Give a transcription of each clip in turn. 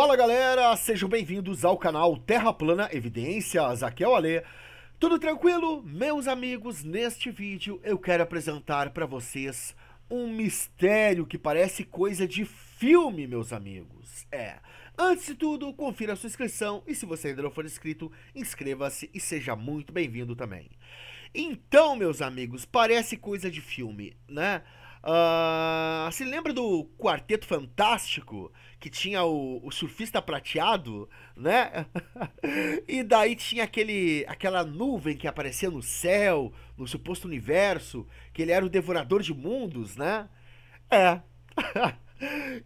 Fala galera, sejam bem-vindos ao canal Terra Plana Evidências, aqui é o Alê. Tudo tranquilo? Meus amigos, neste vídeo eu quero apresentar para vocês um mistério que parece coisa de filme, meus amigos. É, antes de tudo, confira a sua inscrição e se você ainda não for inscrito, inscreva-se e seja muito bem-vindo também. Então, meus amigos, parece coisa de filme, né? Uh, se lembra do Quarteto Fantástico? Que tinha o, o surfista prateado, né? e daí tinha aquele, aquela nuvem que aparecia no céu, no suposto universo, que ele era o devorador de mundos, né? É.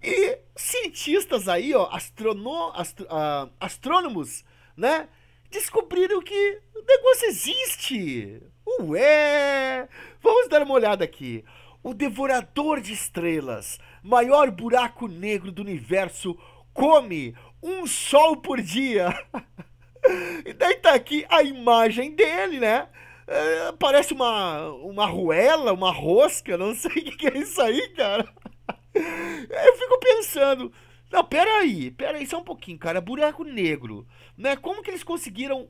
e cientistas aí, ó, astrono, astro, uh, astrônomos, né? Descobriram que o negócio existe. Ué! Vamos dar uma olhada aqui o devorador de estrelas, maior buraco negro do universo, come um sol por dia. e daí tá aqui a imagem dele, né? É, parece uma, uma ruela, uma rosca, não sei o que é isso aí, cara. Eu fico pensando, não, peraí, peraí só um pouquinho, cara, buraco negro, né? Como que eles conseguiram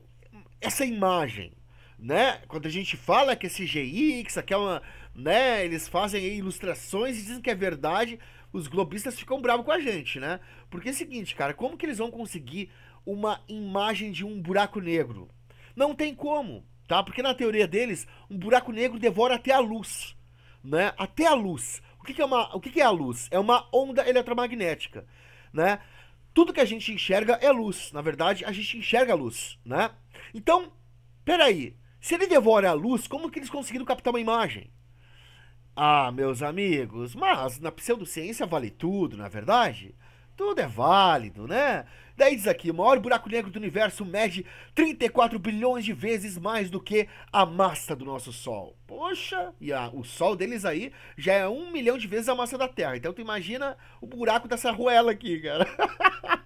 essa imagem? né? Quando a gente fala que é CGI, aquela, né? Eles fazem ilustrações e dizem que é verdade. Os globistas ficam bravos com a gente, né? Porque é o seguinte, cara, como que eles vão conseguir uma imagem de um buraco negro? Não tem como, tá? Porque na teoria deles, um buraco negro devora até a luz, né? Até a luz. O que, que é uma, o que, que é a luz? É uma onda eletromagnética, né? Tudo que a gente enxerga é luz. Na verdade, a gente enxerga a luz, né? Então, peraí, se ele devora a luz, como que eles conseguiram captar uma imagem? Ah, meus amigos, mas na pseudociência vale tudo, na é verdade? Tudo é válido, né? Daí diz aqui, o maior buraco negro do universo mede 34 bilhões de vezes mais do que a massa do nosso Sol. Poxa, e a, o Sol deles aí já é um milhão de vezes a massa da Terra. Então tu imagina o buraco dessa ruela aqui, cara.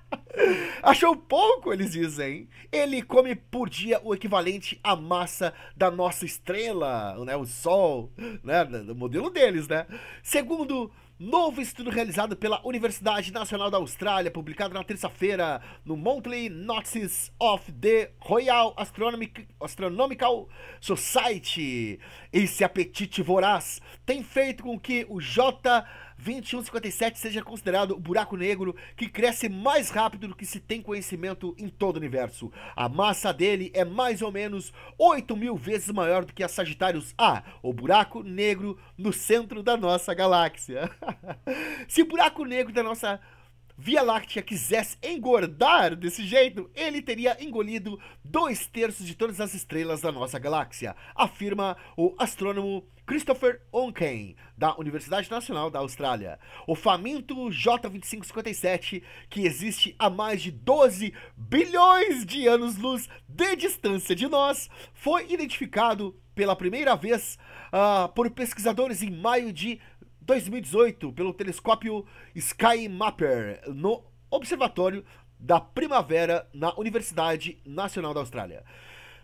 Achou pouco, eles dizem. Ele come por dia o equivalente à massa da nossa estrela, né, o Sol, né, do modelo deles, né? Segundo novo estudo realizado pela Universidade Nacional da Austrália, publicado na terça-feira no Monthly Notices of the Royal Astronomic, Astronomical Society. Esse apetite voraz tem feito com que o J 2157 seja considerado o buraco negro que cresce mais rápido do que se tem conhecimento em todo o universo. A massa dele é mais ou menos 8 mil vezes maior do que a Sagitários A, o buraco negro no centro da nossa galáxia. se o buraco negro da nossa galáxia Via Láctea quisesse engordar desse jeito, ele teria engolido dois terços de todas as estrelas da nossa galáxia, afirma o astrônomo Christopher Onken, da Universidade Nacional da Austrália. O faminto J2557, que existe a mais de 12 bilhões de anos-luz de distância de nós, foi identificado pela primeira vez uh, por pesquisadores em maio de 2018 pelo telescópio SkyMapper no Observatório da Primavera na Universidade Nacional da Austrália.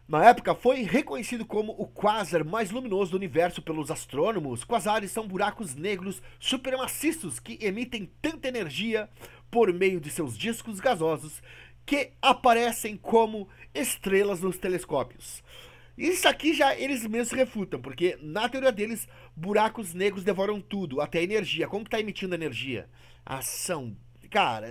Na época, foi reconhecido como o quasar mais luminoso do universo pelos astrônomos. Quasares são buracos negros supermaciços que emitem tanta energia por meio de seus discos gasosos que aparecem como estrelas nos telescópios. Isso aqui já eles mesmos refutam, porque na teoria deles, buracos negros devoram tudo, até a energia. Como que tá emitindo energia? Ação. Cara,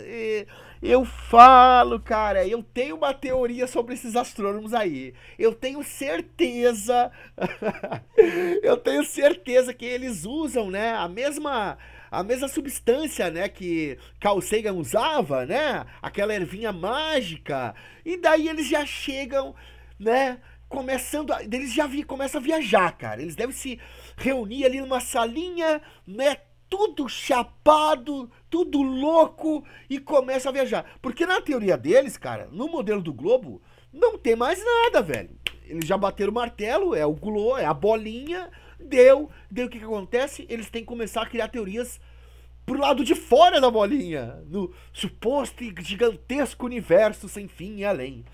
eu falo, cara, eu tenho uma teoria sobre esses astrônomos aí. Eu tenho certeza. eu tenho certeza que eles usam, né, a mesma a mesma substância, né, que Carl Sagan usava, né? Aquela ervinha mágica. E daí eles já chegam, né, começando a, eles já vi, começam a viajar, cara. Eles devem se reunir ali numa salinha, né? Tudo chapado, tudo louco e começa a viajar. Porque na teoria deles, cara, no modelo do globo, não tem mais nada, velho. Eles já bateram o martelo, é o globo, é a bolinha, deu, deu o que, que acontece? Eles têm que começar a criar teorias pro lado de fora da bolinha, no suposto e gigantesco universo sem fim e além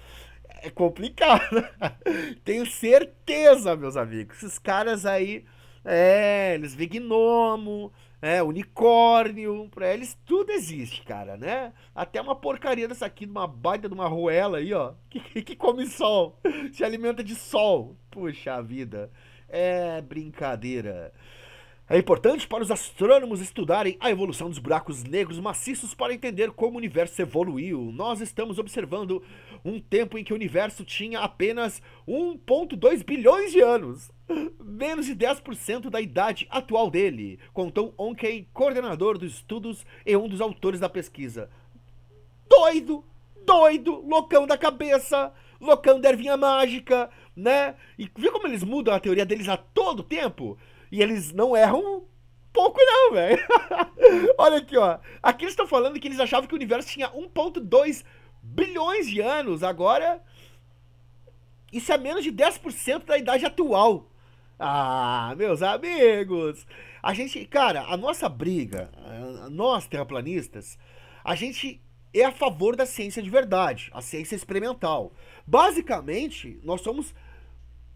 é complicado. Tenho certeza, meus amigos. Esses caras aí, é, eles vê gnomo, é, unicórnio, pra eles tudo existe, cara, né? Até uma porcaria dessa aqui, de uma baita de uma ruela aí, ó, que, que come sol, se alimenta de sol. Puxa vida, é brincadeira. É importante para os astrônomos estudarem a evolução dos buracos negros maciços para entender como o universo evoluiu. Nós estamos observando um tempo em que o universo tinha apenas 1,2 bilhões de anos, menos de 10% da idade atual dele, contou Onkei, coordenador dos estudos e um dos autores da pesquisa. Doido, doido, loucão da cabeça, loucão da ervinha mágica, né? E viu como eles mudam a teoria deles a todo tempo? E eles não erram pouco não, velho. Olha aqui, ó. Aqui eles estão falando que eles achavam que o universo tinha 1.2 bilhões de anos. Agora, isso é menos de 10% da idade atual. Ah, meus amigos. A gente, cara, a nossa briga, nós terraplanistas, a gente é a favor da ciência de verdade, a ciência experimental. Basicamente, nós somos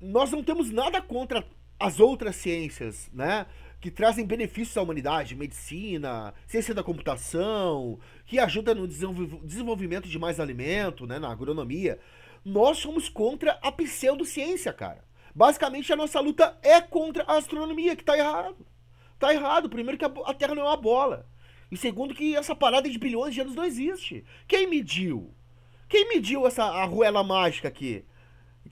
nós não temos nada contra as outras ciências, né? Que trazem benefícios à humanidade, medicina, ciência da computação, que ajuda no desenvolvimento de mais alimento, né? Na agronomia. Nós somos contra a pseudociência, cara. Basicamente, a nossa luta é contra a astronomia, que tá errado. Tá errado. Primeiro, que a Terra não é uma bola. E segundo, que essa parada de bilhões de anos não existe. Quem mediu? Quem mediu essa arruela mágica aqui?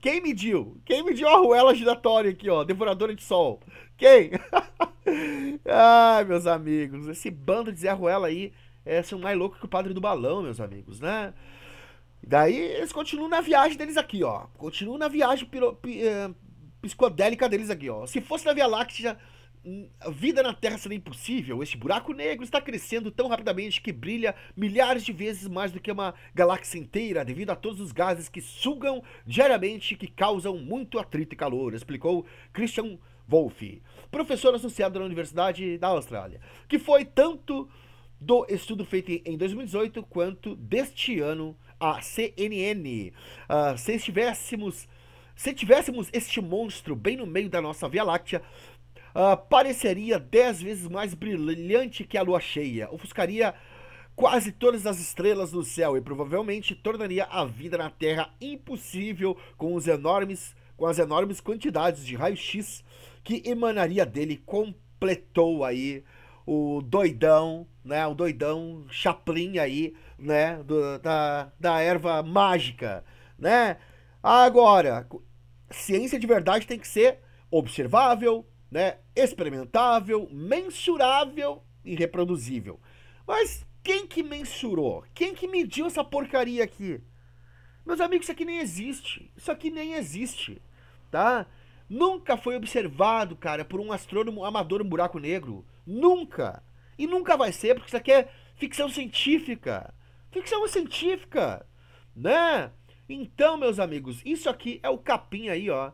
Quem mediu? Quem mediu a arruela giratória aqui, ó? Devoradora de sol. Quem? Ai, meus amigos. Esse bando de Zé Arruela aí é, são mais louco que o padre do balão, meus amigos, né? Daí eles continuam na viagem deles aqui, ó. Continuam na viagem piro, pi, eh, psicodélica deles aqui, ó. Se fosse na Via Láctea, a vida na Terra seria impossível. Este buraco negro está crescendo tão rapidamente que brilha milhares de vezes mais do que uma galáxia inteira, devido a todos os gases que sugam diariamente que causam muito atrito e calor, explicou Christian Wolff, professor associado na Universidade da Austrália, que foi tanto do estudo feito em 2018 quanto deste ano a CNN. Uh, ah, se estivéssemos se tivéssemos este monstro bem no meio da nossa Via Láctea, uh, pareceria dez vezes mais brilhante que a lua cheia, ofuscaria quase todas as estrelas no céu e provavelmente tornaria a vida na Terra impossível com os enormes com as enormes quantidades de raio-x que emanaria dele, completou aí o doidão, né, o doidão Chaplin aí, né, do, da, da erva mágica, né? Agora, ciência de verdade tem que ser observável, né, experimentável, mensurável e reproduzível. Mas quem que mensurou? Quem que mediu essa porcaria aqui? Meus amigos, isso aqui nem existe. Isso aqui nem existe, tá? Nunca foi observado, cara, por um astrônomo amador um buraco negro. Nunca. E nunca vai ser, porque isso aqui é ficção científica. Ficção científica, né? Então, meus amigos, isso aqui é o capim aí, ó,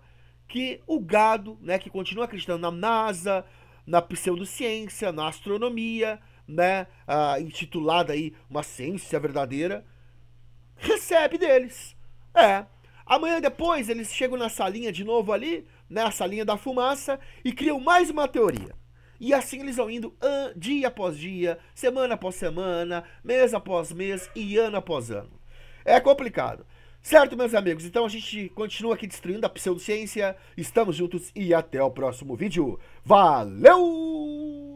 que o gado, né, que continua acreditando na NASA, na pseudociência, na astronomia, né, intitulada aí uma ciência verdadeira, recebe deles. É. Amanhã depois eles chegam na salinha de novo ali, né, a salinha da fumaça, e criam mais uma teoria. E assim eles vão indo an, dia após dia, semana após semana, mês após mês e ano após ano. É complicado. Certo, meus amigos? Então a gente continua aqui destruindo a pseudociência. Estamos juntos e até o próximo vídeo. Valeu!